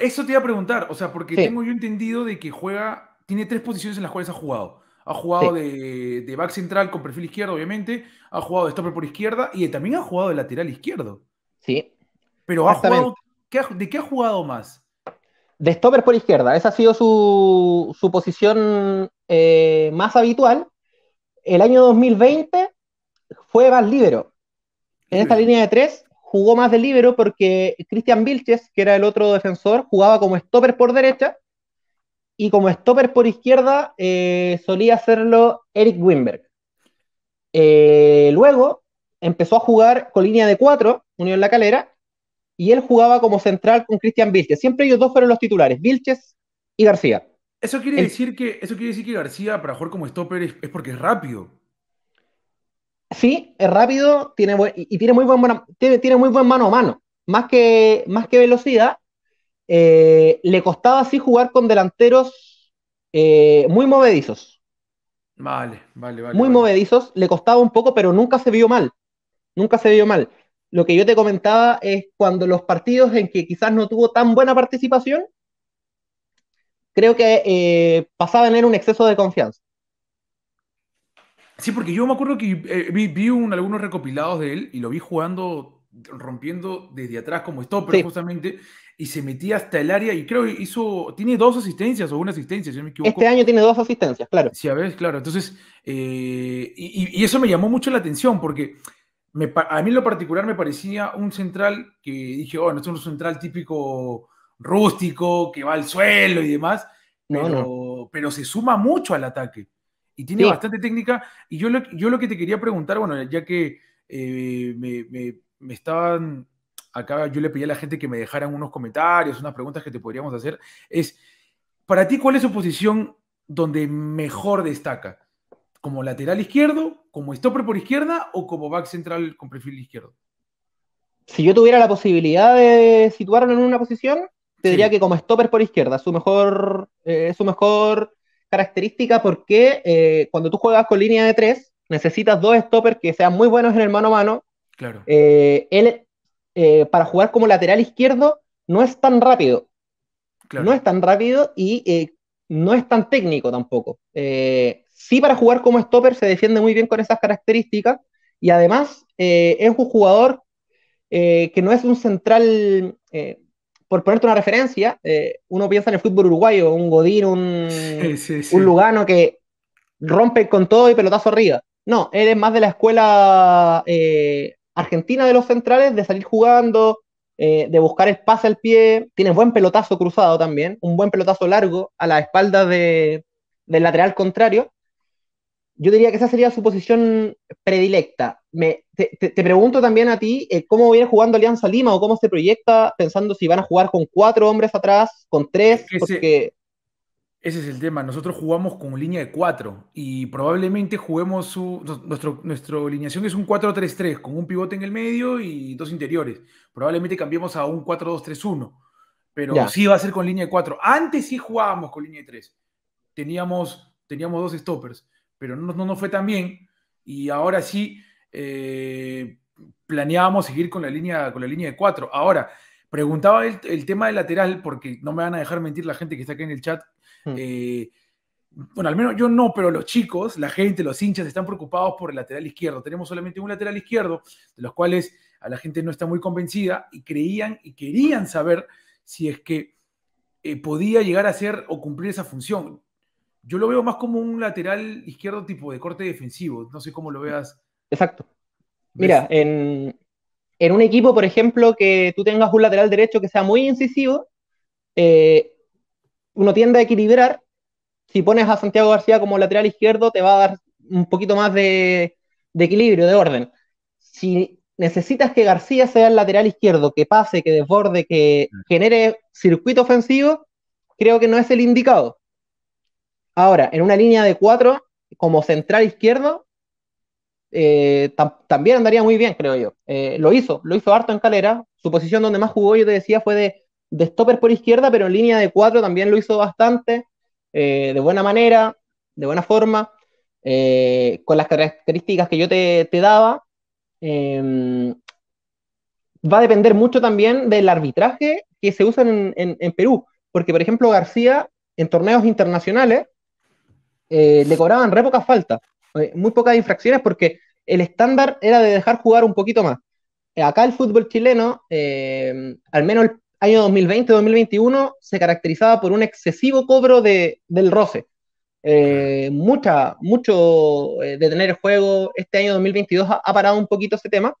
Eso, te iba a preguntar, o sea, porque tengo yo entendido de que juega, tiene tres posiciones en las cuales ha jugado. Ha jugado de, back central con perfil izquierdo, obviamente, ha jugado de stopper por izquierda y también ha jugado de lateral izquierdo. Sí. Pero ha jugado, ¿de qué ha jugado más? De stopper por izquierda, esa ha sido su, posición eh, más habitual. El año 2020 fue más libero. En esta línea de tres jugó más de libero porque Cristian Vilches, que era el otro defensor, jugaba como stopper por derecha y como stopper por izquierda eh, solía hacerlo Eric Wimberg. Eh, luego empezó a jugar con línea de cuatro, Unión La Calera, y él jugaba como central con Cristian Vilches. Siempre ellos dos fueron los titulares, Vilches y García. Eso quiere, decir, que, eso quiere decir que García para jugar como stopper es, es porque es rápido. Sí, es rápido tiene y, tiene muy, buen, buena, mano a mano. Más que, más que velocidad, eh, le costaba así jugar con delanteros eh, muy movedizos. Vale, vale, vale. Muy movedizos, le costaba un poco, pero nunca se vio mal. Nunca se vio mal. Lo que yo te comentaba es cuando los partidos en que quizás no tuvo tan buena participación, creo que eh, pasaba a tener un exceso de confianza. Sí, porque yo me acuerdo que eh, vi, algunos recopilados de él y lo vi jugando, rompiendo desde atrás como stopper justamente, y se metía hasta el área y creo que hizo, tiene dos asistencias o una asistencia, si no me equivoco. Este año tiene dos asistencias, claro. Sí, a ver, claro. Entonces, eh, y, eso me llamó mucho la atención porque a mí en lo particular me parecía un central que dije, oh, no es un central típico rústico, que va al suelo y demás, pero se suma mucho al ataque y tiene bastante técnica. Y yo lo, yo lo que te quería preguntar, bueno, ya que eh, me, estaban, acá yo le pedí a la gente que me dejaran unos comentarios, unas preguntas que te podríamos hacer, es, para ti, ¿cuál es su posición donde mejor destaca? ¿Como lateral izquierdo, como stopper por izquierda o como back central con perfil izquierdo? Si yo tuviera la posibilidad de situarlo en una posición, te diría que como stopper por izquierda, su mejor, eh, su mejor característica porque eh, cuando tú juegas con línea de tres, necesitas dos stoppers que sean muy buenos en el mano a mano. Claro. Eh, él, eh, para jugar como lateral izquierdo, no es tan rápido. Claro. No es tan rápido y no es tan técnico tampoco. sí, para jugar como stopper se defiende muy bien con esas características y además es un jugador que no es un central por ponerte una referencia, eh, uno piensa en el fútbol uruguayo, un Godín, un, Lugano que rompe con todo y pelotazo arriba. No, eres más de la escuela eh, argentina de los centrales, de salir jugando, eh, de buscar el pase al pie. Tienes buen pelotazo cruzado también, un buen pelotazo largo a la espalda del lateral contrario yo diría que esa sería su posición predilecta. Me, te, pregunto también a ti eh, cómo viene jugando Alianza Lima o cómo se proyecta pensando si van a jugar con cuatro hombres atrás, con tres, ese, porque... Ese es el tema. Nosotros jugamos con línea de cuatro y probablemente juguemos su... Nuestro, nuestra alineación es un 4-3-3 con un pivote en el medio y dos interiores. Probablemente cambiemos a un 4-2-3-1, pero sí va a ser con línea de cuatro. Antes sí jugábamos con línea de tres. Teníamos, teníamos dos stoppers pero no, no, fue tan bien. Y ahora sí eh, planeábamos seguir con la línea, con la línea de cuatro. Ahora, preguntaba el, tema del lateral, porque no me van a dejar mentir la gente que está aquí en el chat. Hmm. Eh, bueno, al menos yo no, pero los chicos, la gente, los hinchas están preocupados por el lateral izquierdo. Tenemos solamente un lateral izquierdo, de los cuales a la gente no está muy convencida y creían y querían saber si es que eh, podía llegar a ser o cumplir esa función. Yo lo veo más como un lateral izquierdo tipo de corte defensivo. No sé cómo lo veas. Exacto. Mira, en, un equipo, por ejemplo, que tú tengas un lateral derecho que sea muy incisivo, eh, uno tiende a equilibrar. Si pones a Santiago García como lateral izquierdo, te va a dar un poquito más de equilibrio, de orden. Si necesitas que García sea el lateral izquierdo, que pase, que desborde, que mm. genere circuito ofensivo, creo que no es el indicado. Ahora, en una línea de cuatro, como central izquierdo, eh, también andaría muy bien, creo yo. Eh, lo hizo, lo hizo harto en Calera. Su posición donde más jugó, yo te decía, fue de, stopper por izquierda, pero en línea de cuatro también lo hizo bastante, eh, de buena manera, de buena forma, con las características que yo te, daba. Em, va a depender mucho también del arbitraje que se usa en Perú, porque por ejemplo García en torneos internacionales eh, le cobraban re pocas faltas, eh, muy pocas infracciones porque el estándar era de dejar jugar un poquito más. Eh, acá el fútbol chileno, eh, al menos el año 2020-2021, se caracterizaba por un excesivo cobro del roce. mucha, mucho de tener el juego. Este año 2022 ha, parado un poquito ese tema.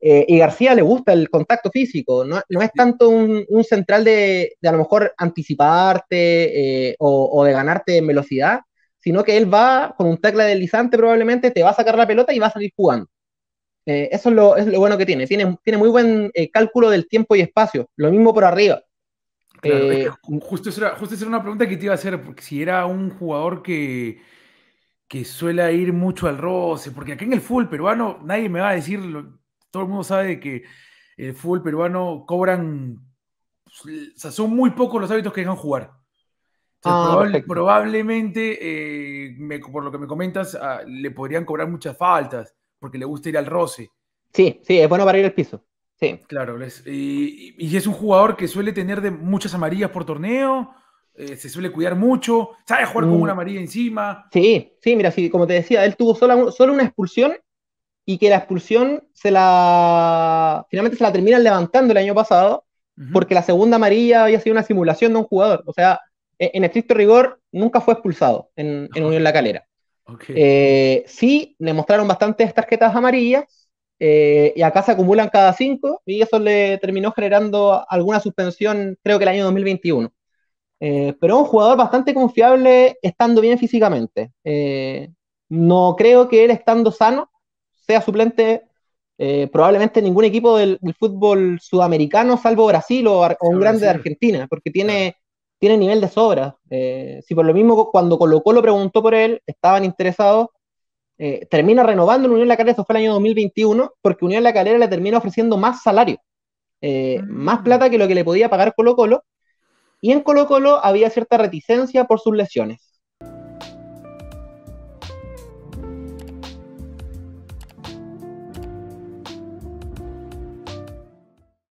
y García le gusta el contacto físico, no, es tanto un, central de, a lo mejor anticiparte o, o, de ganarte en velocidad, sino que él va con un tecla deslizante probablemente, te va a sacar la pelota y va a salir jugando. Eh, eso es lo, es lo, bueno que tiene. Tiene, tiene muy buen eh, cálculo del tiempo y espacio. Lo mismo por arriba. Claro, eh, justo, eso era, una pregunta que te iba a hacer, porque si era un jugador que, que suele ir mucho al roce, porque acá en el fútbol peruano nadie me va a decir, todo el mundo sabe que el fútbol peruano cobran, son muy pocos los hábitos que dejan jugar. Ah, probablemente, eh, por lo que me comentas, ah, le podrían cobrar muchas faltas, porque le gusta ir al roce. Sí, sí, es bueno para ir al piso. Sí. Claro, y, es un jugador que suele tener de muchas amarillas por torneo, eh, se suele cuidar mucho, sabe jugar con una mm. amarilla encima. Sí, sí, mira, como te decía, él tuvo solo, una expulsión y que la expulsión se la. finalmente se la terminan levantando el año pasado, porque la segunda amarilla había sido una simulación de un jugador. O sea, eh, en estricto rigor, nunca fue expulsado en, Unión La Calera. Eh, sí, le mostraron bastantes tarjetas amarillas eh, y acá se acumulan cada cinco y eso le terminó generando alguna suspensión, creo que el año 2021. pero un jugador bastante confiable estando bien físicamente. no creo que él estando sano sea suplente probablemente ningún equipo del, fútbol sudamericano, salvo Brasil o un grande de Argentina, porque tiene tiene nivel de sobra. Eh, si por lo mismo cuando Colo Colo preguntó por él, estaban interesados, eh, termina renovando en Unión La Calera, eso fue el año 2021, porque Unión La Calera le termina ofreciendo más salario, eh, ah. más plata que lo que le podía pagar Colo Colo, y en Colo Colo había cierta reticencia por sus lesiones.